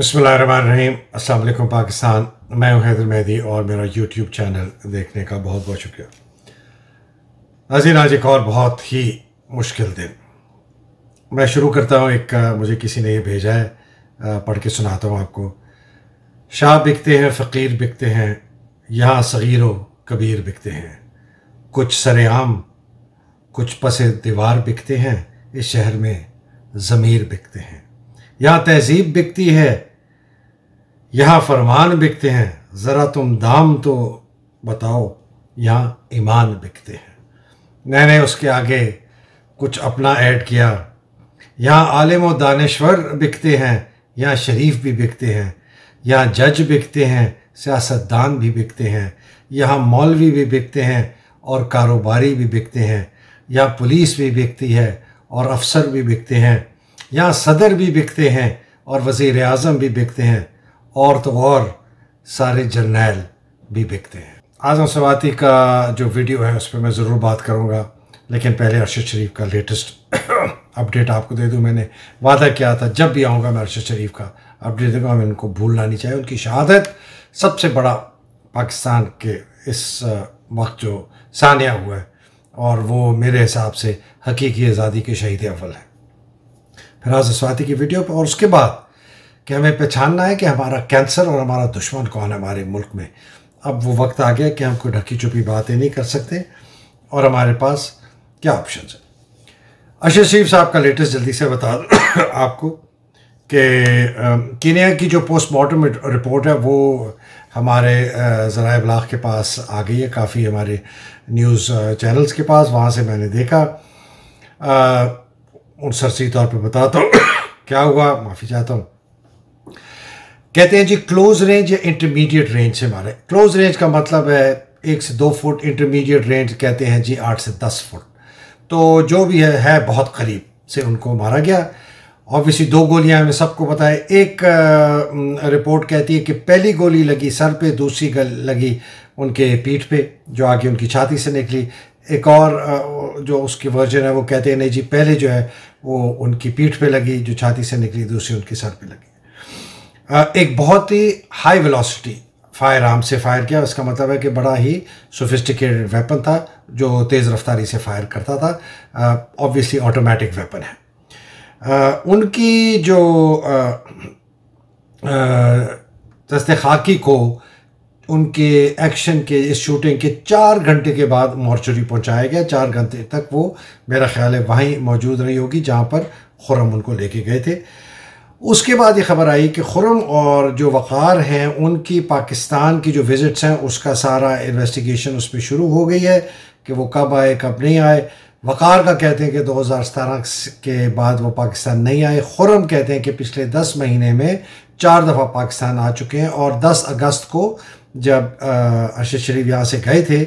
अस्सलाम वालेकुम पाकिस्तान मैं हूँ हैदर मेहदी और मेरा यूट्यूब चैनल देखने का बहुत बहुत शुक्रिया अजीन आज एक और बहुत ही मुश्किल दिन मैं शुरू करता हूँ एक मुझे किसी ने ये भेजा है पढ़ के सुनाता हूँ आपको शाह बिकते हैं फ़कीर बिकते हैं यहाँ सगीर कबीर बिकते हैं कुछ सरेआम कुछ पसे दीवार बिकते हैं इस शहर में ज़मीर बिकते हैं यहाँ तहजीब बिकती है यहाँ फरमान बिकते हैं ज़रा तुम दाम तो बताओ यहाँ ईमान बिकते हैं मैंने उसके आगे कुछ अपना ऐड किया यहाँ आलिम व दानश्वर बिकते हैं यहाँ शरीफ भी बिकते हैं यहाँ जज बिकते हैं सियासतदान भी बिकते हैं यहाँ मौलवी भी बिकते हैं और कारोबारी भी बिकते हैं यहाँ पुलिस भी बिकती है और अफसर भी बिकते हैं यहाँ सदर भी बिकते हैं और वज़ी अजम भी बिकते हैं और तो और सारे जर्नैल भी बिकते हैं आज़म सवाती का जो वीडियो है उस पर मैं ज़रूर बात करूँगा लेकिन पहले अरशद शरीफ का लेटेस्ट अपडेट आपको दे दूँ मैंने वादा किया था जब भी आऊँगा मैं अरशद शरीफ का अपडेट देगा हमें उनको भूलना नहीं चाहिए उनकी शहादत सबसे बड़ा पाकिस्तान के इस वक्त जो सानिया हुआ है और वो मेरे हिसाब से हकीकी आज़ादी के शहीद अव्वल हैं फिर आज स्वाति की वीडियो पर और उसके बाद कि हमें पहचानना है कि हमारा कैंसर और हमारा दुश्मन कौन है हमारे मुल्क में अब वो वक्त आ गया कि हम कोई ढकी छुपी बातें नहीं कर सकते और हमारे पास क्या ऑप्शन है अशर शरीफ साहब का लेटेस्ट जल्दी से बता आपको कि कीनिया की जो पोस्टमार्टम रिपोर्ट है वो हमारे ज़रा अबलाग के पास आ गई है काफ़ी हमारे न्यूज़ चैनल्स के पास वहाँ से मैंने देखा उन सरसी तौर पे बताता हूँ क्या हुआ माफ़ी चाहता हूँ कहते हैं जी क्लोज रेंज या इंटरमीडिएट रेंज से मारे क्लोज रेंज का मतलब है एक से दो फुट इंटरमीडिएट रेंज कहते हैं जी आठ से दस फुट तो जो भी है है बहुत करीब से उनको मारा गया ऑब्वियसली दो गोलियां हमें सबको बताए एक रिपोर्ट कहती है कि पहली गोली लगी सर पे दूसरी लगी उनके पीठ पे जो आगे उनकी छाती से निकली एक और जो उसकी वर्जन है वो कहते हैं नहीं जी पहले जो है वो उनकी पीठ पे लगी जो छाती से निकली दूसरी उनके सर पे लगी एक बहुत ही हाई वेलोसिटी फायर आर्म से फायर किया इसका मतलब है कि बड़ा ही सोफिस्टिकेटेड वेपन था जो तेज़ रफ्तारी से फायर करता था ऑब्वियसली ऑटोमेटिक वेपन है उनकी जो दस्ते खाकी को उनके एक्शन के इस शूटिंग के चार घंटे के बाद मॉर्चरी पहुंचाया गया चार घंटे तक वो मेरा ख्याल है वहीं मौजूद रही होगी जहाँ पर खुरम उनको लेके गए थे उसके बाद ये खबर आई कि खुरम और जो वक़ार हैं उनकी पाकिस्तान की जो विज़िट्स हैं उसका सारा इन्वेस्टिगेशन उस पर शुरू हो गई है कि वो कब आए कब नहीं आए वक़ार का कहते हैं कि दो हज़ार सतारह के बाद वो पाकिस्तान नहीं आए खुरम कहते हैं कि पिछले दस महीने में चार दफ़ा पाकिस्तान आ चुके हैं और दस अगस्त को जब अर्शद शरीफ यहाँ से गए थे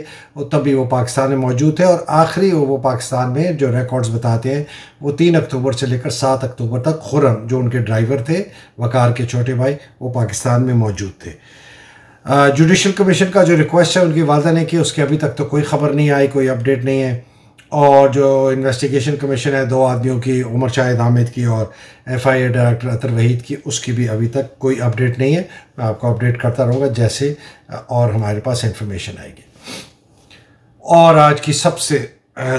तब भी वो पाकिस्तान में मौजूद थे और आखिरी वो पाकिस्तान में जो रिकॉर्ड्स बताते हैं वो तीन अक्टूबर से लेकर सात अक्टूबर तक खुरम जो उनके ड्राइवर थे वकार के छोटे भाई वो पाकिस्तान में मौजूद थे जुडिशल कमीशन का जो रिक्वेस्ट है उनकी वालदा ने की उसके अभी तक तो कोई ख़बर नहीं आई कोई अपडेट नहीं है और जो इन्वेस्टिगेशन कमीशन है दो आदमियों की उमर शाहिद हामिद की और F I A director Athar Waheed की उसकी भी अभी तक कोई अपडेट नहीं है मैं आपको अपडेट करता रहूँगा जैसे और हमारे पास इन्फॉर्मेशन आएगी और आज की सबसे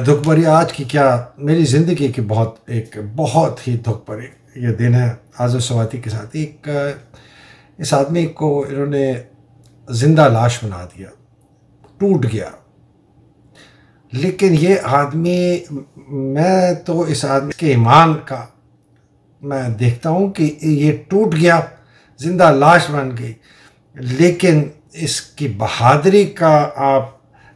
दुख भरी आज की क्या मेरी ज़िंदगी की बहुत एक बहुत ही दुख भरी ये दिन है आज़म सवाती के साथ एक इस आदमी को इन्होंने ज़िंदा लाश बना दिया टूट गया लेकिन ये आदमी मैं तो इस आदमी के ईमान का मैं देखता हूँ कि ये टूट गया ज़िंदा लाश बन गई लेकिन इसकी बहादरी का आप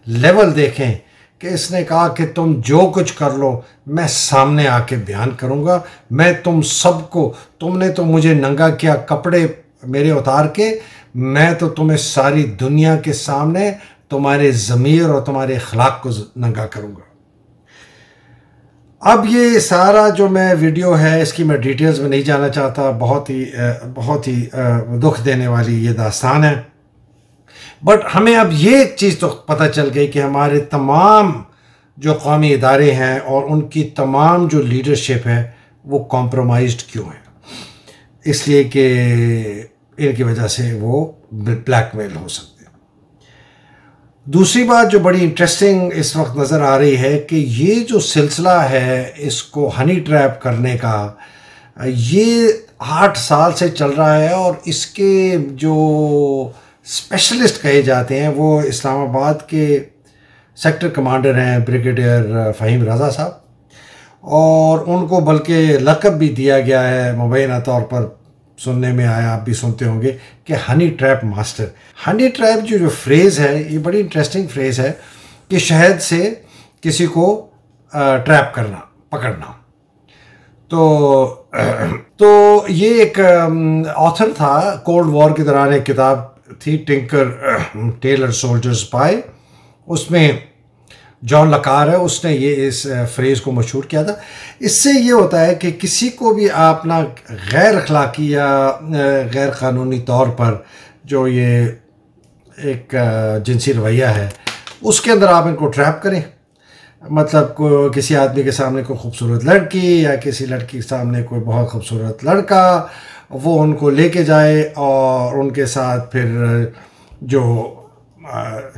लेवल देखें कि इसने कहा कि तुम जो कुछ कर लो मैं सामने आके बयान करूँगा मैं तुम सबको तुमने तो मुझे नंगा किया कपड़े मेरे उतार के मैं तो तुम्हें सारी दुनिया के सामने तुम्हारे ज़मीर और तुम्हारे अखलाक को नंगा करूँगा अब ये सारा जो मैं वीडियो है इसकी मैं डिटेल्स में नहीं जाना चाहता बहुत ही बहुत ही दुख देने वाली ये दास्तान है बट हमें अब ये एक चीज़ तो पता चल गई कि हमारे तमाम जो कौमी इदारे हैं और उनकी तमाम जो लीडरशिप है वो कॉम्प्रोमाइज क्यों है इसलिए कि इनकी वजह से वो ब्लैक मेल हो सकता दूसरी बात जो बड़ी इंटरेस्टिंग इस वक्त नज़र आ रही है कि ये जो सिलसिला है इसको हनी ट्रैप करने का ये आठ साल से चल रहा है और इसके जो स्पेशलिस्ट कहे जाते हैं वो इस्लामाबाद के सेक्टर कमांडर हैं ब्रिगेडियर फ़हीम रज़ा साहब और उनको बल्कि लकब भी दिया गया है मुबैना तौर पर सुनने में आया आप भी सुनते होंगे कि honey trap master honey trap जो जो फ्रेज़ है ये बड़ी इंटरेस्टिंग फ्रेज़ है कि शहद से किसी को ट्रैप करना पकड़ना तो तो ये एक ऑथर था कोल्ड वॉर के दौरान एक किताब थी टिंकर टेलर सोल्जर्स पाए उसमें जॉन लकार है उसने ये इस फ्रेज़ को मशहूर किया था इससे ये होता है कि किसी को भी आप ना गैर अखलाकी या गैर क़ानूनी तौर पर जो ये एक जिनसी रवैया है उसके अंदर आप इनको ट्रैप करें मतलब को किसी आदमी के सामने कोई खूबसूरत लड़की या किसी लड़की के सामने कोई बहुत खूबसूरत लड़का वो उनको लेके जाए और उनके साथ फिर जो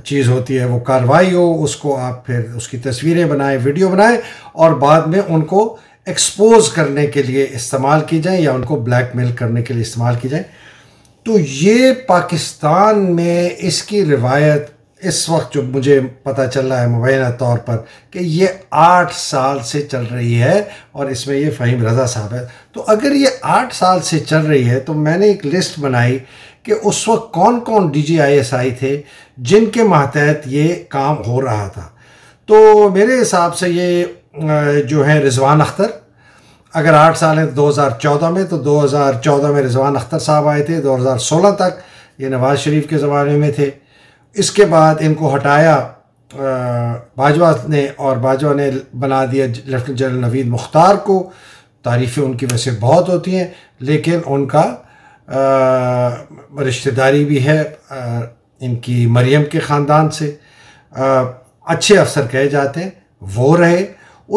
चीज़ होती है वो कार्रवाई हो उसको आप फिर उसकी तस्वीरें बनाएं वीडियो बनाएं और बाद में उनको एक्सपोज करने के लिए इस्तेमाल की जाए या उनको ब्लैकमेल करने के लिए इस्तेमाल की जाए तो ये पाकिस्तान में इसकी रिवायत इस वक्त जो मुझे पता चल रहा है मुबैना तौर पर कि ये आठ साल से चल रही है और इसमें ये फ़हीम रज़ा साहब है तो अगर ये आठ साल से चल रही है तो मैंने एक लिस्ट बनाई कि उस वक्त कौन कौन डी जी आई एस आई थे जिनके मातहत ये काम हो रहा था तो मेरे हिसाब से ये जो है रिजवान अख्तर अगर आठ साल हैं तो चौदह में तो दो हज़ार चौदह में रिजवान अख्तर साहब आए थे दो हज़ार सोलह तक ये नवाज़ शरीफ के ज़माने में थे इसके बाद इनको हटाया बाजवा ने और बाजवा ने बना दिया लेफ्टिनेंट जनरल नवीद मुख्तार को तारीफ़ें उनकी वैसे बहुत होती हैं लेकिन उनका रिश्तेदारी भी है आ, इनकी मरियम के ख़ानदान से आ, अच्छे अफसर कहे जाते हैं वो रहे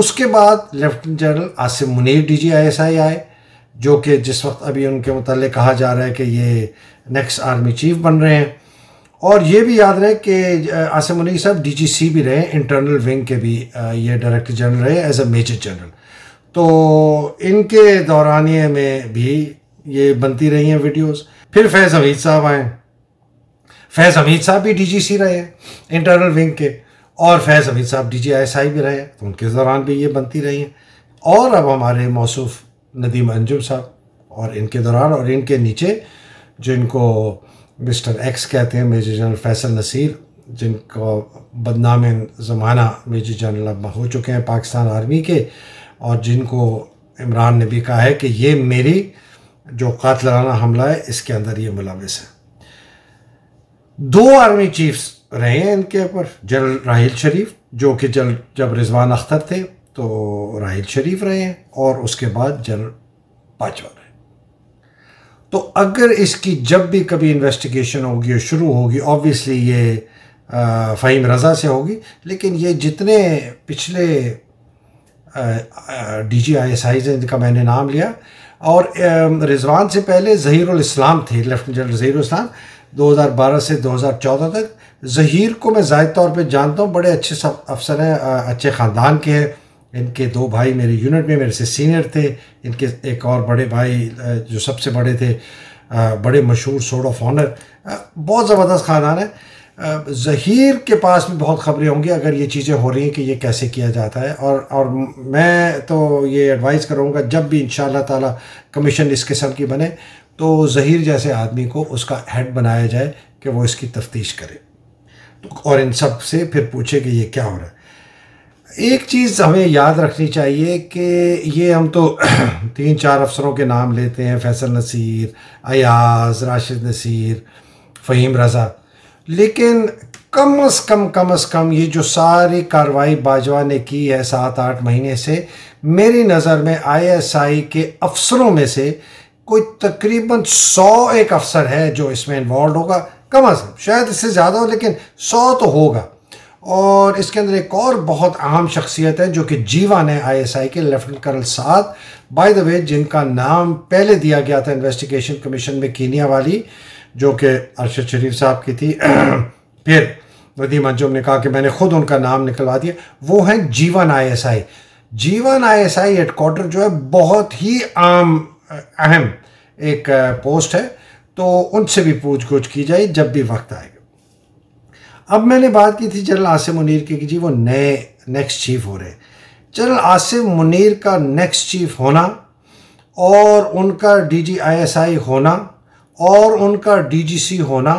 उसके बाद lieutenant general Asim Munir D G I S I आए जो कि जिस वक्त अभी उनके मतलब कहा जा रहा है कि ये नेक्स्ट आर्मी चीफ बन रहे हैं और ये भी याद रहे कि आसिम मुनीर साहब डी जी सी भी रहे इंटरनल विंग के भी ये डायरेक्टर जनरल रहे एज अ मेजर जनरल तो इनके दौरानिए में भी ये बनती रही हैं वीडियोस फिर फैज़ हमीद साहब आए फैज़ हमीद साहब भी डीजीसी रहे हैं इंटरनल विंग के और फैज़ हमीद साहब डी जी भी रहे हैं तो उनके दौरान भी ये बनती रही हैं और अब हमारे मौसुफ नदीम अंजुम साहब और इनके दौरान और इनके नीचे जिनको मिस्टर एक्स कहते हैं मेजर जनरल फैसल नसीर जिनको बदनाम ज़माना मेजर जनरल अब हो चुके हैं पाकिस्तान आर्मी के और जिनको इमरान ने भी कहा है कि ये मेरी जो कातलाना हमला है इसके अंदर ये मुलविस है दो आर्मी चीफ्स रहे हैं इनके ऊपर जनरल राहिल शरीफ जो कि जल जब रिजवान अख्तर थे तो राहिल शरीफ रहे हैं और उसके बाद जनरल पाचवा रहे तो अगर इसकी जब भी कभी इन्वेस्टिगेशन होगी शुरू होगी ऑब्वियसली ये फ़हीम रज़ा से होगी लेकिन ये जितने पिछले D G I S Is इनका मैंने नाम लिया और रिजवान से पहले ज़हीरुल इस्लाम थे लेफ्टिनेंट जनरल जहीर इस्लाम 2012 से 2014 तक ज़हीर को मैं ज़ाहिर तौर पे जानता हूँ बड़े अच्छे सब अफसर हैं अच्छे ख़ानदान के हैं इनके दो भाई मेरे यूनिट में मेरे से सीनियर थे इनके एक और बड़े भाई जो सबसे बड़े थे बड़े मशहूर सोड ऑफ ऑनर बहुत ज़बरदस्त ख़ानदान है ज़हीर के पास भी बहुत खबरें होंगी अगर ये चीज़ें हो रही हैं कि ये कैसे किया जाता है और और मैं तो ये एडवाइस करूँगा जब भी इन ताला कमीशन इस किस्म की बने तो ज़हीर जैसे आदमी को उसका हेड बनाया जाए कि वो इसकी तफ्तीश करे और इन सब से फिर पूछे कि ये क्या हो रहा है एक चीज़ हमें याद रखनी चाहिए कि ये हम तो तीन चार अफसरों के नाम लेते हैं फैसल नसीर अयाज राशिद नसीर फ़हीम रज़ा लेकिन कम अज कम कम अज कम ये जो सारी कार्रवाई बाजवा ने की है सात आठ महीने से मेरी नज़र में आईएसआई के अफसरों में से कोई तकरीबन सौ एक अफसर है जो इसमें इन्वॉल्व होगा कम अज कम शायद इससे ज़्यादा हो लेकिन सौ तो होगा और इसके अंदर एक और बहुत अहम शख्सियत है जो कि जीवन है आईएसआई के lieutenant colonel Saad by the way जिनका नाम पहले दिया गया था इन्वेस्टिगेशन कमीशन में कीनिया वाली जो कि अरशद शरीफ साहब की थी फिर वदीम अंजुम ने कहा कि मैंने खुद उनका नाम निकलवा दिया वो हैं जीवन आईएसआई जीवन आईएसआई आई जो है बहुत ही आम अहम एक पोस्ट है तो उनसे भी पूछ गुछ की जाए जब भी वक्त आएगा अब मैंने बात की थी जनरल आसिम मुनीर की कि जी वो नए नेक्स्ट चीफ हो रहे हैं जनरल आसिम मुनीर का नेक्स्ट चीफ होना और उनका डीजीआईएसआई होना और उनका डीजीसी होना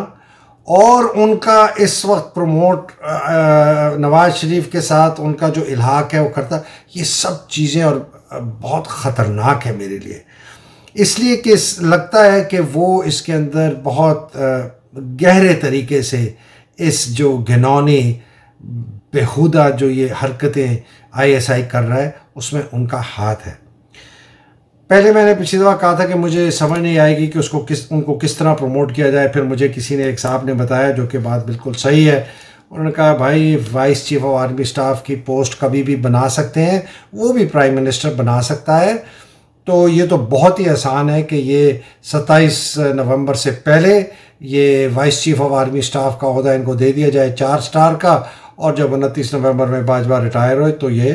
और उनका इस वक्त प्रमोट नवाज शरीफ के साथ उनका जो इलाक है वो करता ये सब चीज़ें और बहुत ख़तरनाक है मेरे लिए इसलिए कि लगता है कि वो इसके अंदर बहुत गहरे तरीके से इस जो घिनौने बेहुदा जो ये हरकतें आईएसआई कर रहा है उसमें उनका हाथ है पहले मैंने पिछली दफ़ा कहा था कि मुझे समझ नहीं आएगी कि उसको किस उनको किस तरह प्रमोट किया जाए फिर मुझे किसी ने एक साहब ने बताया जो कि बात बिल्कुल सही है उन्होंने कहा भाई vice chief of army staff की पोस्ट कभी भी बना सकते हैं वो भी प्राइम मिनिस्टर बना सकता है तो ये तो बहुत ही आसान है कि ये 27 नवंबर से पहले ये vice chief of army staff का अहदा इनको दे दिया जाए चार स्टार का और जब उनतीस नवंबर में बाजवा रिटायर हो तो ये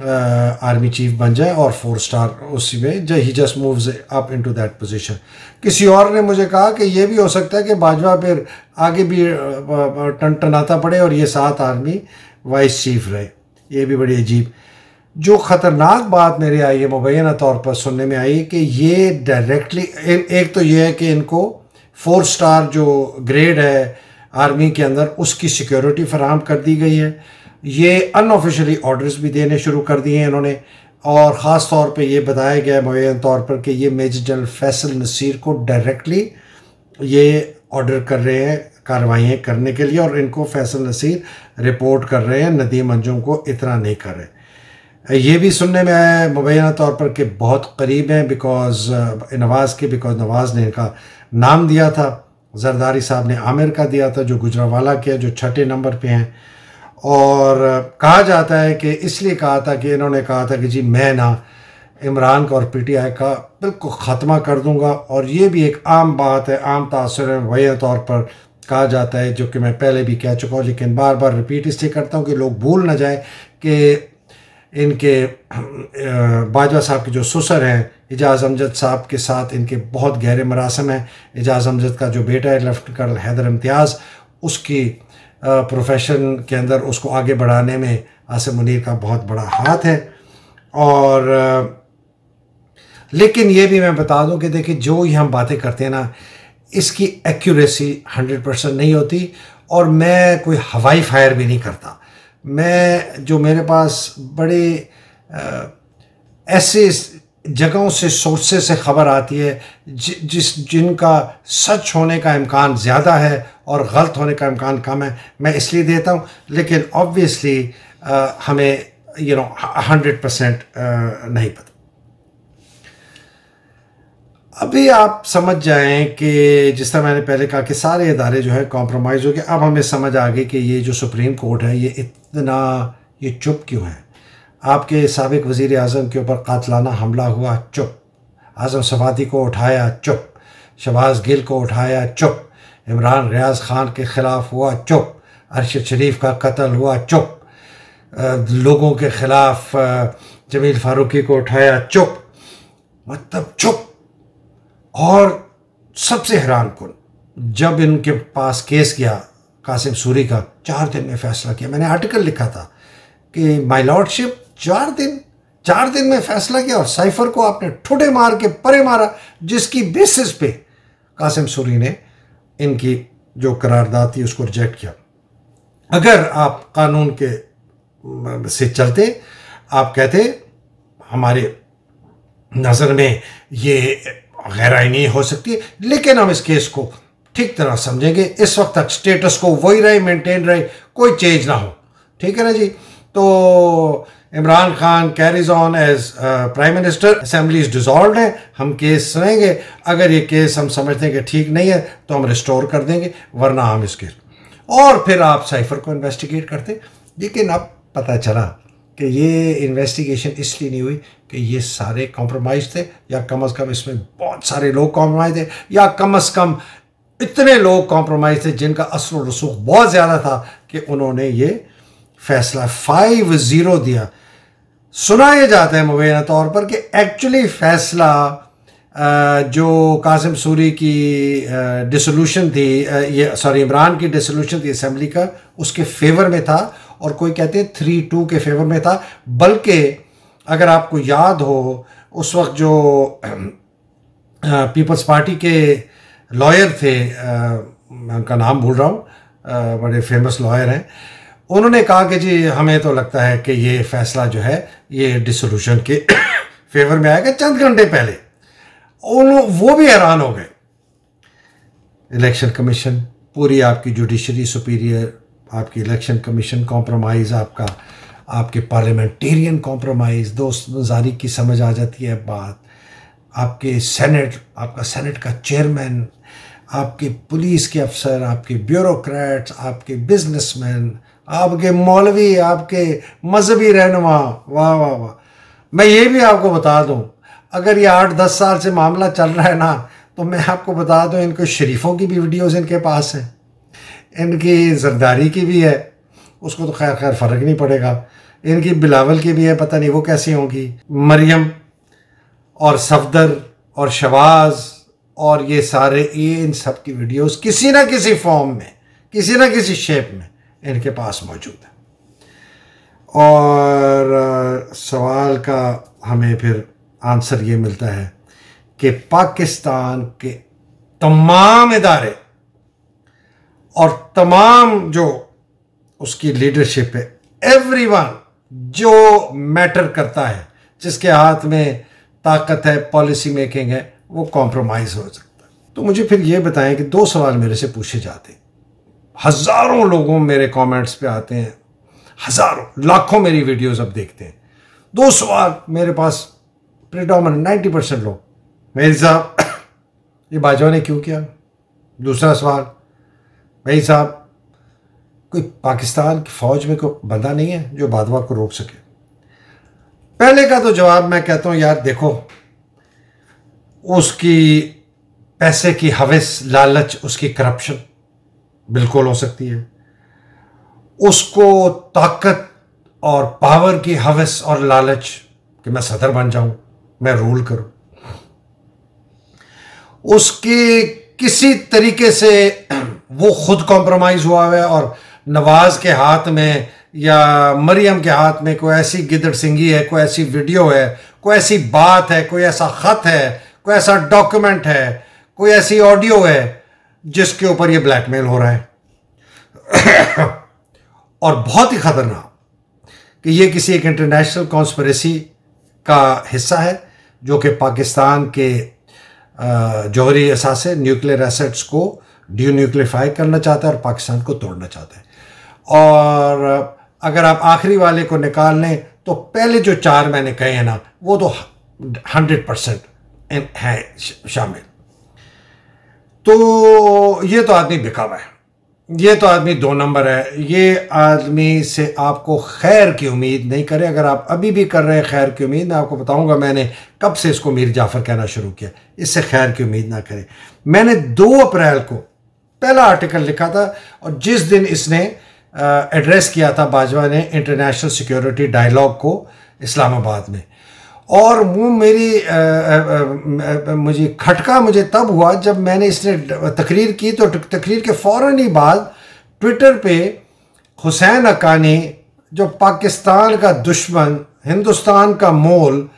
आर्मी चीफ बन जाए और फोर स्टार उसी में जय ही just moves up into that position किसी और ने मुझे कहा कि ये भी हो सकता है कि बाजवा फिर आगे भी टन टनाता पड़े और ये सात आर्मी वाइस चीफ रहे ये भी बड़ी अजीब जो ख़तरनाक बात मेरे आई है मुबैना तौर पर सुनने में आई कि ये डायरेक्टली एक तो ये है कि इनको फोर स्टार जो ग्रेड है आर्मी के अंदर उसकी सिक्योरिटी फराहम कर दी गई है ये अनऑफिशली ऑर्डर्स भी देने शुरू कर दिए हैं इन्होंने और ख़ास तौर पे ये बताया गया है मुन तौर पर कि ये मेजर जनरल फैसल नसीर को डायरेक्टली ये ऑर्डर कर रहे हैं कार्रवाइयाँ करने के लिए और इनको फैसल नसीर रिपोर्ट कर रहे हैं नदीम अंजुम को इतना नहीं कर रहे ये भी सुनने में आया है मुबैना तौर पर कि बहुत करीब हैं बिकॉज uh, नवाज़ के बिकॉज नवाज़ ने इनका नाम दिया था जरदारी साहब ने आमिर का दिया था जो गुजरावाला के जो छठे नंबर पे हैं और कहा जाता है कि इसलिए कहा था कि इन्होंने कहा था कि जी मैं ना इमरान का और पीटीआई का बिल्कुल ख़त्मा कर दूंगा और ये भी एक आम बात है आम तासर है वही तौर पर कहा जाता है जो कि मैं पहले भी कह चुका हूँ लेकिन बार बार रिपीट इसलिए करता हूँ कि लोग भूल ना जाए कि इनके बाजवा साहब के जो ससर हैं एजाज अमजद साहब के साथ इनके बहुत गहरे मरासम हैं एजाज अमजद का जो बेटा है लेफ्टिनेंट कर्नल हैदर इम्तियाज़ उसकी प्रोफेशन के अंदर उसको आगे बढ़ाने में आसिम मुनीर का बहुत बड़ा हाथ है और लेकिन ये भी मैं बता दूं कि देखिए जो ही हम बातें करते हैं ना इसकी एक्यूरेसी हंड्रेड परसेंट नहीं होती और मैं कोई हवाई फायर भी नहीं करता मैं जो मेरे पास बड़े ऐसे जगहों से सोर्स से खबर आती है जिस जिनका सच होने का इम्कान ज़्यादा है और गलत होने का इम्कान कम है मैं इसलिए देता हूँ लेकिन ऑब्वियसली हमें यू नो हंड्रेड परसेंट नहीं पता अभी आप समझ जाएं कि जिस तरह मैंने पहले कहा कि सारे इदारे जो है कॉम्प्रोमाइज़ हो गए अब हमें समझ आ गई कि ये जो सुप्रीम कोर्ट है ये इतना ये चुप क्यों है आपके सबक वजीर अजम के ऊपर कातलाना हमला हुआ चुप आज़म सफाती को उठाया चुप शबाज गिल को उठाया चुप इमरान रियाज खान के ख़िलाफ़ हुआ चुप अरशद शरीफ का कत्ल हुआ चुप लोगों के ख़िलाफ़ जमील फारूकी को उठाया चुप मतलब चुप और सबसे हैरान कन जब इनके पास केस गया कासिम सूरी का चार दिन में फ़ैसला किया मैंने आर्टिकल लिखा था कि माई लॉर्डशिप चार दिन चार दिन में फैसला किया और साइफर को आपने ठोटे मार के परे मारा जिसकी बेसिस पे कासिम सूरी ने इनकी जो करारदाद थी उसको रिजेक्ट किया अगर आप कानून के से चलते आप कहते हमारे नज़र में ये गैर आइनी हो सकती है लेकिन हम इस केस को ठीक तरह समझेंगे इस वक्त तक स्टेटस को वही रहे मेंटेन रहे कोई चेंज ना हो ठीक है ना जी तो Imran Khan carries on as prime minister assembly is dissolve है हम केस सुनेंगे अगर ये केस हम समझते हैं कि ठीक नहीं है तो हम रिस्टोर कर देंगे वरना हम इसके और फिर आप साइफर को इन्वेस्टिगेट करते लेकिन अब पता चला कि ये इन्वेस्टिगेशन इसलिए नहीं हुई कि ये सारे कॉम्प्रोमाइज थे या कम अज़ कम इसमें बहुत सारे लोग कॉम्प्रोमाइज थे या कम अज़ कम इतने लोग कॉम्प्रोमाइज थे जिनका व रसूख बहुत ज़्यादा था कि उन्होंने ये फैसला फाइव ज़ीरो दिया यह जाता है मुबैना तौर पर कि एक्चुअली फैसला जो कासिम सूरी की डिसोल्यूशन थी ये सॉरी इमरान की डिसोल्यूशन थी असम्बली का उसके फेवर में था और कोई कहते हैं थ्री टू के फेवर में था बल्कि अगर आपको याद हो उस वक्त जो पीपल्स पार्टी के लॉयर थे मैं उनका नाम भूल रहा हूँ बड़े फेमस लॉयर हैं उन्होंने कहा कि जी हमें तो लगता है कि ये फैसला जो है ये डिसोल्यूशन के फेवर में आएगा चंद घंटे पहले उन वो भी हैरान हो गए इलेक्शन कमीशन पूरी आपकी जुडिशरी सुपीरियर आपकी इलेक्शन कमीशन कॉम्प्रोमाइज़ आपका आपके पार्लियामेंटेरियन कॉम्प्रोमाइज़ दोस्त मजारी की समझ आ जाती है बात आपके सेनेट आपका सेनेट का चेयरमैन आपके पुलिस के अफसर आपके ब्यूरोक्रेट्स आपके बिजनेसमैन आपके मौलवी आपके मजहबी रहनुमा वाह वाह वाह मैं ये भी आपको बता दूं अगर ये आठ दस साल से मामला चल रहा है ना तो मैं आपको बता दूं इनको शरीफों की भी वीडियोस इनके पास हैं इनकी जरदारी की भी है उसको तो खैर खैर फ़र्क नहीं पड़ेगा इनकी बिलावल की भी है पता नहीं वो कैसी होंगी मरियम और सफदर और शवाज़ और ये सारे ये इन सब की वीडियोस किसी ना किसी फॉर्म में किसी ना किसी शेप में इनके पास मौजूद है और सवाल का हमें फिर आंसर ये मिलता है कि पाकिस्तान के तमाम इदारे और तमाम जो उसकी लीडरशिप है एवरी वन जो मैटर करता है जिसके हाथ में ताकत है पॉलिसी मेकिंग है वो कॉम्प्रोमाइज़ हो सकता है तो मुझे फिर ये बताएं कि दो सवाल मेरे से पूछे जाते हैं हज़ारों लोगों मेरे कमेंट्स पे आते हैं हज़ारों लाखों मेरी वीडियोस अब देखते हैं दो सवाल मेरे पास प्रिडोमन नाइन्टी परसेंट लोग भाई साहब ये बाजवा ने क्यों किया दूसरा सवाल भाई साहब कोई पाकिस्तान की फौज में कोई बंदा नहीं है जो बाधवा को रोक सके पहले का तो जवाब मैं कहता हूं यार देखो उसकी पैसे की हविस लालच उसकी करप्शन बिल्कुल हो सकती है उसको ताकत और पावर की हवस और लालच कि मैं सदर बन जाऊं मैं रूल करूं उसके किसी तरीके से वो खुद कॉम्प्रोमाइज हुआ है और नवाज के हाथ में या मरियम के हाथ में कोई ऐसी गिदड़ सिंगी है कोई ऐसी वीडियो है कोई ऐसी बात है कोई ऐसा ख़त है कोई ऐसा डॉक्यूमेंट है कोई ऐसी ऑडियो है जिसके ऊपर ये ब्लैकमेल हो रहा है और बहुत ही खतरनाक कि ये किसी एक इंटरनेशनल कॉन्स्परेसी का हिस्सा है जो कि पाकिस्तान के जौहरी असासे न्यूक्लियर एसेट्स को डी न्यूक्लिफाई करना चाहता है और पाकिस्तान को तोड़ना चाहता है और अगर आप आखिरी वाले को निकाल लें तो पहले जो चार मैंने कहे हैं ना वो तो हंड्रेड परसेंट हैं शामिल तो ये तो आदमी बिका है ये तो आदमी दो नंबर है ये आदमी से आपको खैर की उम्मीद नहीं करें अगर आप अभी भी कर रहे हैं खैर की उम्मीद मैं आपको बताऊंगा मैंने कब से इसको मीर जाफ़र कहना शुरू किया इससे खैर की उम्मीद ना करें मैंने दो अप्रैल को पहला आर्टिकल लिखा था और जिस दिन इसने एड्रेस किया था बाजवा ने इंटरनेशनल सिक्योरिटी डायलॉग को इस्लामाबाद में और मुंह मेरी आ, आ, आ, मुझे खटका मुझे तब हुआ जब मैंने इसने तकरीर की तो तकरीर के फ़ौर ही बाद ट्विटर पे हुसैन अकानी जो पाकिस्तान का दुश्मन हिंदुस्तान का मोल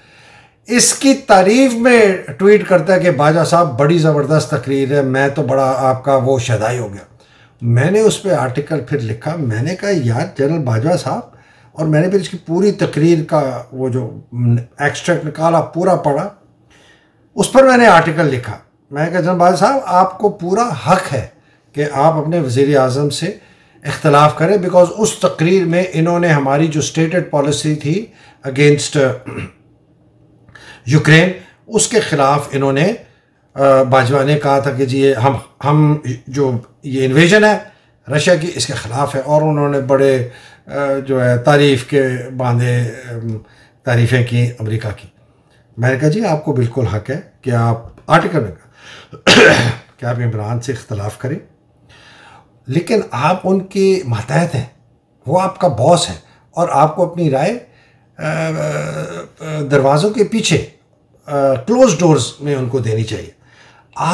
इसकी तारीफ में ट्वीट करता है कि बाजा साहब बड़ी ज़बरदस्त तकरीर है मैं तो बड़ा आपका वो शदाई हो गया मैंने उस पर आर्टिकल फिर लिखा मैंने कहा यार जनरल बाजवा साहब और मैंने फिर इसकी पूरी तकरीर का वो जो एक्स्ट्रैक्ट निकाला पूरा पढ़ा उस पर मैंने आर्टिकल लिखा मैंने कहा जनबाज साहब आपको पूरा हक है कि आप अपने वजीर अजम से इख्तलाफ करें बिकॉज उस तकरीर में इन्होंने हमारी जो स्टेटेड पॉलिसी थी अगेंस्ट यूक्रेन उसके ख़िलाफ़ इन्होंने बाजवा ने कहा था कि जी ये हम हम जो ये इन्वेजन है रशिया की इसके ख़िलाफ़ है और उन्होंने बड़े जो है तारीफ़ के बांधे तारीफ़ें की अमेरिका की मैंने कहा जी आपको बिल्कुल हक है कि आप आर्टिकल में कि आप इमरान से इख्तलाफ करें लेकिन आप उनके मातहत हैं वो आपका बॉस है और आपको अपनी राय दरवाज़ों के पीछे क्लोज डोर्स में उनको देनी चाहिए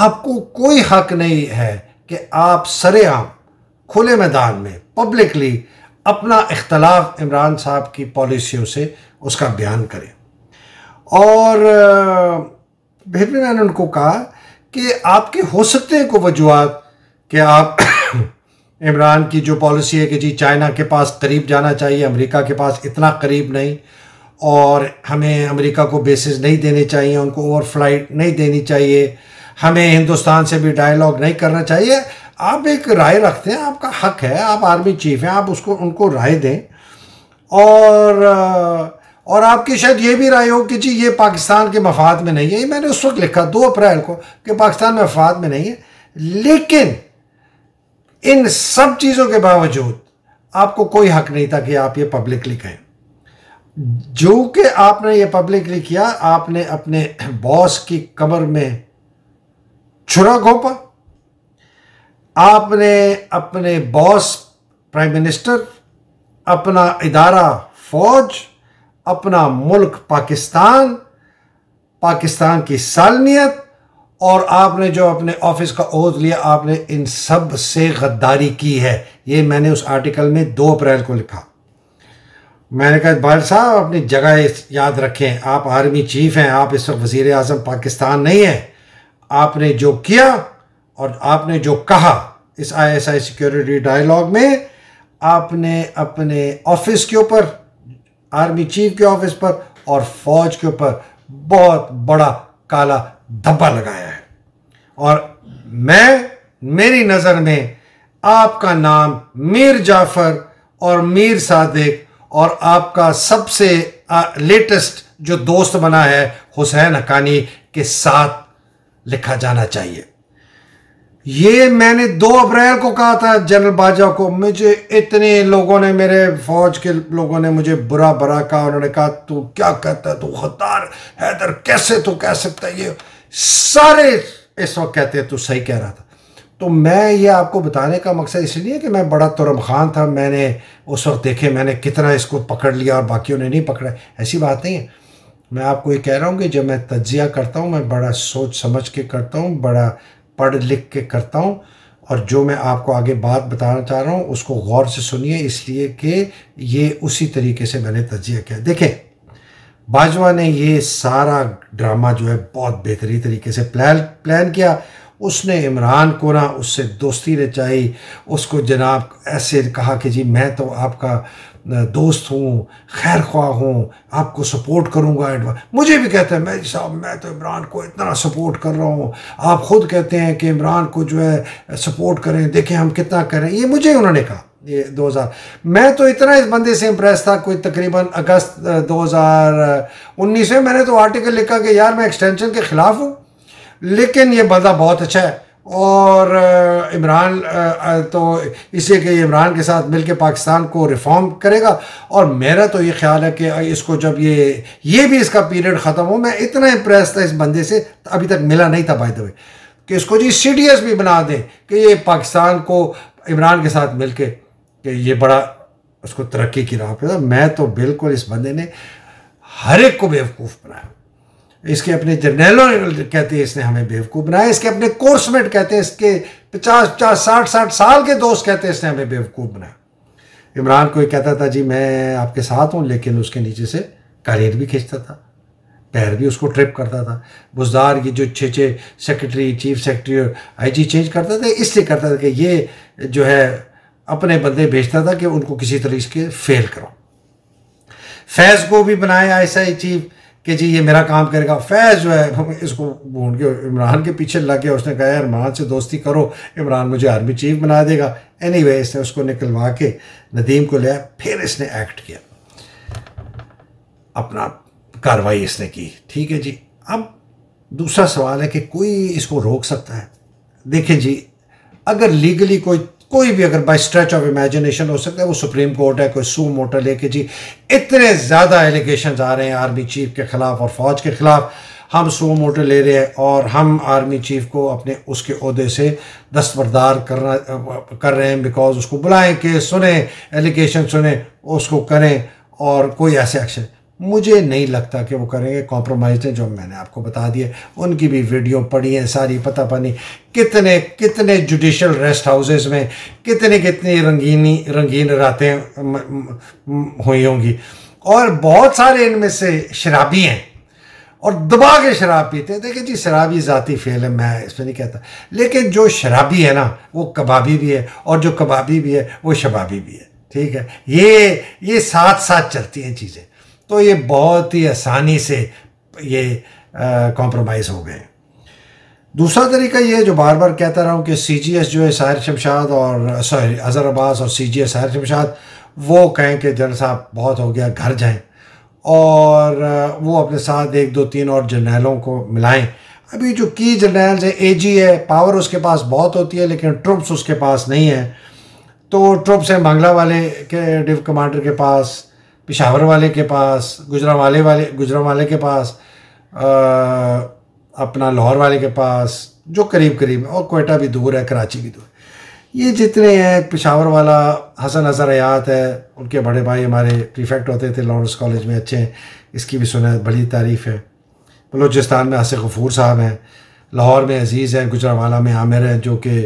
आपको कोई हक नहीं है कि आप सरेआम खुले मैदान में पब्लिकली अपना इख्तलाफ इमरान साहब की पॉलिसियों से उसका बयान करें और फिर भी मैंने उनको कहा कि आपके हो सकते हैं को वजूहत कि आप इमरान की जो पॉलिसी है कि जी चाइना के पास करीब जाना चाहिए अमेरिका के पास इतना करीब नहीं और हमें अमेरिका को बेसिस नहीं देने चाहिए उनको ओवर फ्लाइट नहीं देनी चाहिए हमें हिंदुस्तान से भी डायलॉग नहीं करना चाहिए आप एक राय रखते हैं आपका हक है आप आर्मी चीफ हैं आप उसको उनको राय दें और और आपकी शायद ये भी राय हो कि जी ये पाकिस्तान के मफाद में नहीं है ये मैंने उस वक्त लिखा दो अप्रैल को कि पाकिस्तान में मफाद में नहीं है लेकिन इन सब चीज़ों के बावजूद आपको कोई हक नहीं था कि आप ये पब्लिकली कहें जो कि आपने ये पब्लिकली किया आपने अपने बॉस की कमर में छुरा घोपा आपने अपने बॉस प्राइम मिनिस्टर अपना इदारा फौज अपना मुल्क पाकिस्तान पाकिस्तान की सालमियत और आपने जो अपने ऑफिस का ओद लिया आपने इन सब से गद्दारी की है ये मैंने उस आर्टिकल में दो अप्रैल को लिखा मैंने कहा बाल साहब अपनी जगह याद रखें आप आर्मी चीफ हैं आप इस वक्त वज़ी अजम पाकिस्तान नहीं हैं आपने जो किया और आपने जो कहा इस आईएसआई सिक्योरिटी डायलॉग में आपने अपने ऑफिस के ऊपर आर्मी चीफ के ऑफिस पर और फौज के ऊपर बहुत बड़ा काला धब्बा लगाया है और मैं मेरी नज़र में आपका नाम मीर जाफर और मीर सादिक और आपका सबसे लेटेस्ट जो दोस्त बना है हुसैन हकानी के साथ लिखा जाना चाहिए ये मैंने दो अप्रैल को कहा था जनरल बाजवा को मुझे इतने लोगों ने मेरे फौज के लोगों ने मुझे बुरा बुरा कहा उन्होंने कहा तू क्या कहता है तू खतार हैदर कैसे तू कह सकता है ये सारे इस वक्त कहते तू सही कह रहा था तो मैं ये आपको बताने का मकसद इसलिए कि मैं बड़ा तुरम खान था मैंने उस वक्त देखे मैंने कितना इसको पकड़ लिया और बाकियों ने नहीं पकड़ा ऐसी बात नहीं है मैं आपको ये कह रहा हूँ कि जब मैं तज्जिया करता हूँ मैं बड़ा सोच समझ के करता हूँ बड़ा पढ़ लिख के करता हूँ और जो मैं आपको आगे बात बताना चाह रहा हूँ उसको गौर से सुनिए इसलिए कि ये उसी तरीके से मैंने तजिया किया देखें बाजवा ने ये सारा ड्रामा जो है बहुत बेहतरीन तरीके से प्लान प्लान किया उसने इमरान को ना उससे दोस्ती रचाई उसको जनाब ऐसे कहा कि जी मैं तो आपका दोस्त हूँ खैर ख्वाह हूँ आपको सपोर्ट करूँगा एडवाइस मुझे भी कहता है मैं साहब मैं तो इमरान को इतना सपोर्ट कर रहा हूँ आप खुद कहते हैं कि इमरान को जो है सपोर्ट करें देखें हम कितना करें ये मुझे उन्होंने कहा ये 2000 मैं तो इतना इस बंदे से इम्प्रेस था कोई तकरीबन अगस्त 2019 में मैंने तो आर्टिकल लिखा कि यार मैं एक्सटेंशन के ख़िलाफ़ हूँ लेकिन ये बंदा बहुत अच्छा है और इमरान तो इसलिए कि इमरान के साथ मिलकर पाकिस्तान को रिफॉर्म करेगा और मेरा तो ये ख्याल है कि इसको जब ये ये भी इसका पीरियड ख़त्म हो मैं इतना इम्प्रेस था इस बंदे से अभी तक मिला नहीं था बाय दबे कि इसको जी सी भी बना दें कि ये पाकिस्तान को इमरान के साथ मिल के कि ये बड़ा उसको तरक्की की राह पर मैं तो बिल्कुल इस बंदे ने हर एक को बेवकूफ़ बनाया इसके अपने जर्नैलों कहते हैं इसने हमें बेवकूफ़ बनाया इसके अपने कोर्समेट कहते हैं इसके पचास पचास साठ साठ साल के दोस्त कहते हैं इसने हमें बेवकूफ़ बनाया इमरान कोई कहता था जी मैं आपके साथ हूँ लेकिन उसके नीचे से कालीन भी खींचता था पैर भी उसको ट्रिप करता था बुजदार ये जो छः छः secretary chief secretary I G change करता था इसलिए करता था कि ये जो है अपने बंदे भेजता था कि उनको किसी तरीके से फेल करो फैज़ को भी बनाया ऐसा ही चीफ कि जी ये मेरा काम करेगा फैज़ जो है इसको ढूंढ के इमरान के पीछे लग गया उसने कहा इमरान से दोस्ती करो इमरान मुझे आर्मी चीफ बना देगा एनी anyway, इसने उसको निकलवा के नदीम को लिया फिर इसने एक्ट किया अपना कार्रवाई इसने की ठीक है जी अब दूसरा सवाल है कि कोई इसको रोक सकता है देखें जी अगर लीगली कोई कोई भी अगर बाई स्ट्रेच ऑफ इमेजिनेशन हो सकता है वो सुप्रीम कोर्ट है कोई सू मोटर लेके जी इतने ज़्यादा एलिगेशन आ रहे हैं आर्मी चीफ के ख़िलाफ़ और फ़ौज के ख़िलाफ़ हम सो मोटर ले रहे हैं और हम आर्मी चीफ को अपने उसके अहदे से दस्तबरदार करना कर रहे हैं बिकॉज उसको बुलाएं के सुने एलिगेशन सुने उसको करें और कोई ऐसे एक्शन मुझे नहीं लगता कि वो करेंगे कॉम्प्रोमाइज है जो मैंने आपको बता दिए उनकी भी वीडियो पड़ी है सारी पता पानी कितने कितने जुडिशल रेस्ट हाउसेस में कितने कितनी रंगीनी रंगीन रातें हुई होंगी और बहुत सारे इनमें से शराबी हैं और दबा के शराब पीते हैं देखिए जी शराबी ज़ाती फेल है मैं इसमें नहीं कहता लेकिन जो शराबी है ना वो कबाबी भी है और जो कबाबी भी है वो शबाबी भी है ठीक है ये ये साथ साथ चलती हैं चीज़ें तो ये बहुत ही आसानी से ये कॉम्प्रोमाइज़ हो गए दूसरा तरीका ये जो बार बार कहता रहा हूँ कि सी जी एस जो है साहिर शमशाद और सॉरी अज़हर अब्बास और C G S Sahir Shamshad वो कहें कि जनरल साहब बहुत हो गया घर जाएं और वो अपने साथ एक दो तीन और जर्नैलों को मिलाएं अभी जो की जर्नैल है ए जी है पावर उसके पास बहुत होती है लेकिन ट्रुप्स उसके पास नहीं है तो ट्रुप्स हैं बांग्ला वाले के डिव कमांडर के पास पिशावर वाले के पास गुजरा वाले वाले गुजरा वाले के पास आ, अपना लाहौर वाले के पास जो करीब करीब है और कोयटा भी दूर है कराची भी दूर है ये जितने हैं पिशावर वाला हसन हजर हयात है उनके बड़े भाई हमारे प्रीफेक्ट होते थे लॉरेंस कॉलेज में अच्छे हैं इसकी भी सुनत बड़ी तारीफ़ है बलूचिस्तान में हसन गफूर साहब हैं लाहौर में अजीज़ हैं गुजरावाला में आमिर हैं जो कि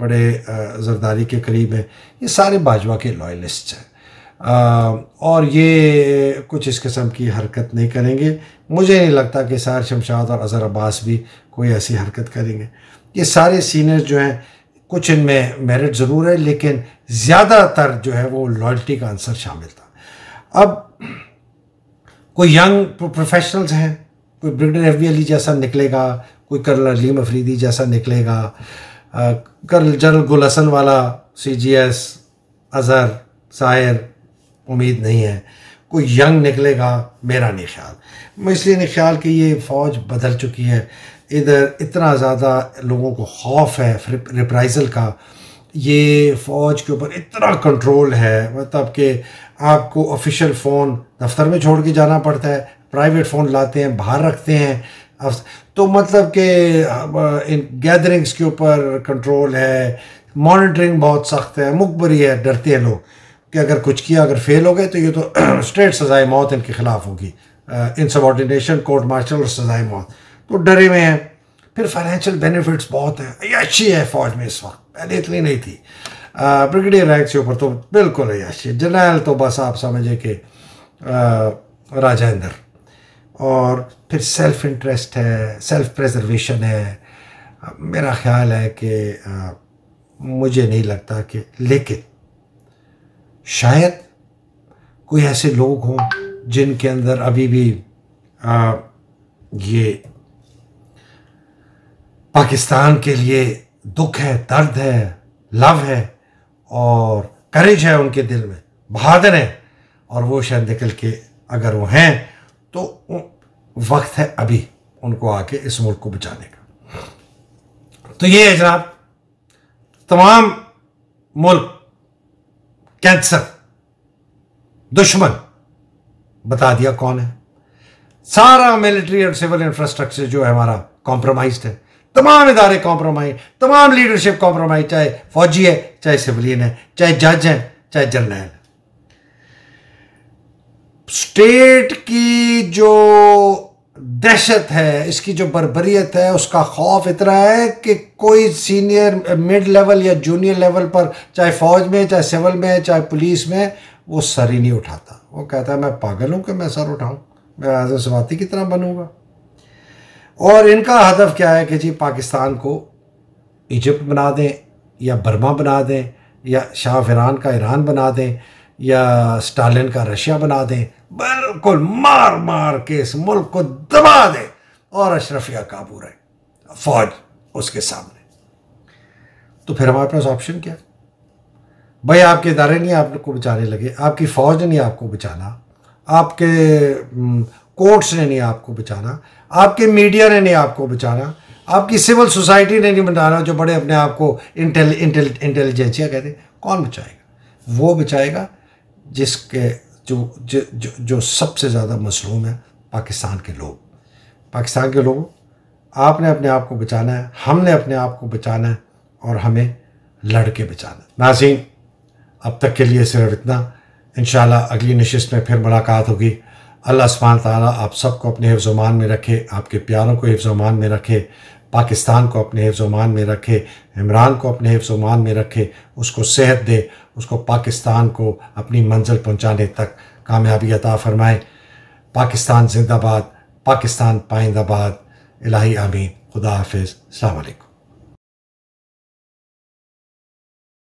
बड़े जरदारी के करीब हैं ये सारे भाजपा के लॉयलिस्ट हैं और ये कुछ इस किस्म की हरकत नहीं करेंगे मुझे नहीं लगता कि सार शमशाद और अज़र अब्बास भी कोई ऐसी हरकत करेंगे ये सारे सीनियर जो हैं कुछ इनमें मेरिट ज़रूर है लेकिन ज़्यादातर जो है वो लॉयल्टी का आंसर शामिल था अब कोई यंग प्रोफेशनल्स हैं कोई ब्रिगेडियर एफ अली जैसा निकलेगा कोई कर्नल अलीम अफरीदी जैसा निकलेगा कर्नल जनरल गुल हसन वाला C G S Azhar Sahir उम्मीद नहीं है कोई यंग निकलेगा मेरा नहीं ख्याल इसलिए नहीं ख्याल कि ये फ़ौज बदल चुकी है इधर इतना ज़्यादा लोगों को खौफ है रिप्राइजल का ये फ़ौज के ऊपर इतना कंट्रोल है मतलब कि आपको ऑफिशियल फ़ोन दफ्तर में छोड़ के जाना पड़ता है प्राइवेट फ़ोन लाते हैं बाहर रखते हैं तो मतलब कि इन गैदरिंग्स के ऊपर कंट्रोल है मॉनिटरिंग बहुत सख्त है मुखबरी है डरते हैं लोग कि अगर कुछ किया अगर फेल हो गए तो ये तो स्ट्रेट सजाए मौत इनके ख़िलाफ़ होगी इंसबॉर्डिनेशन कोर्ट मार्शल और सजाए मौत तो डरे हुए हैं फिर फाइनेंशियल बेनिफिट्स बहुत हैं अच्छी है फ़ौज में इस वक्त पहले इतनी नहीं थी ब्रिगेडियर रैंक के ऊपर तो बिल्कुल अच्छी जनरल तो बस आप समझे कि राजेंद्र और फिर सेल्फ इंटरेस्ट है सेल्फ प्रजर्वेशन है मेरा ख्याल है कि मुझे नहीं लगता कि लेकिन शायद कोई ऐसे लोग हों जिनके अंदर अभी भी आ, ये पाकिस्तान के लिए दुख है दर्द है लव है और करेज है उनके दिल में बहादुर है और वो शायद निकल के अगर वो हैं तो वक्त है अभी उनको आके इस मुल्क को बचाने का तो ये है जनाब तमाम मुल्क कैंसर दुश्मन बता दिया कौन है सारा मिलिट्री और सिविल इंफ्रास्ट्रक्चर जो है हमारा कॉम्प्रोमाइज है तमाम इदारे कॉम्प्रोमाइज तमाम लीडरशिप कॉम्प्रोमाइज चाहे फौजी है चाहे सिविलियन है चाहे जज है चाहे जनरल स्टेट की जो दहशत है इसकी जो बरबरीत है उसका खौफ इतना है कि कोई सीनियर मिड लेवल या जूनियर लेवल पर चाहे फौज में चाहे सिविल में चाहे पुलिस में वो सर ही नहीं उठाता वो कहता है मैं पागल हूँ कि मैं सर उठाऊँ मैं आजम सवाती की तरह बनूँगा और इनका हदफ क्या है कि जी पाकिस्तान को इजिप्ट बना दें या बर्मा बना दें या शाह ईरान का ईरान बना दें या स्टालिन का रशिया बना दें बिल्कुल मार मार के इस मुल्क को दबा दे और अशरफिया काबू रहे फौज उसके सामने तो फिर हमारे पास ऑप्शन क्या भाई आपके इदारे नहीं आपको बचाने लगे आपकी फ़ौज ने नहीं आपको बचाना आपके कोर्ट्स ने नहीं आपको बचाना आपके मीडिया ने नहीं आपको बचाना आपकी सिविल सोसाइटी ने नहीं बचाना जो बड़े अपने आप को इंटेल इंटेल इंटेलिजेंसिया कहते हैं कौन बचाएगा वो बचाएगा जिसके जो जो जो, जो सबसे ज़्यादा मसलूम है पाकिस्तान के लोग पाकिस्तान के लोग आपने अपने आप को बचाना है हमने अपने आप को बचाना है और हमें लड़ के बचाना है नाजीन अब तक के लिए सिर्फ इतना इन अगली नशस्त में फिर मुलाकात होगी अल्लाह सुबहान ताली आप सबको अपने हिफ्ज़मान में रखे आपके प्यारों को हिफ्ज़मान में रखे पाकिस्तान को अपने हिफ्जमान में रखे इमरान को अपने हिफ्जमान में रखे उसको सेहत दे उसको पाकिस्तान को अपनी मंजिल पहुँचाने तक कामयाबी अता फरमाए पाकिस्तान जिंदाबाद पाकिस्तान पाइंदाबाद इलाही आमीन खुदा हाफिज़ अलैक्म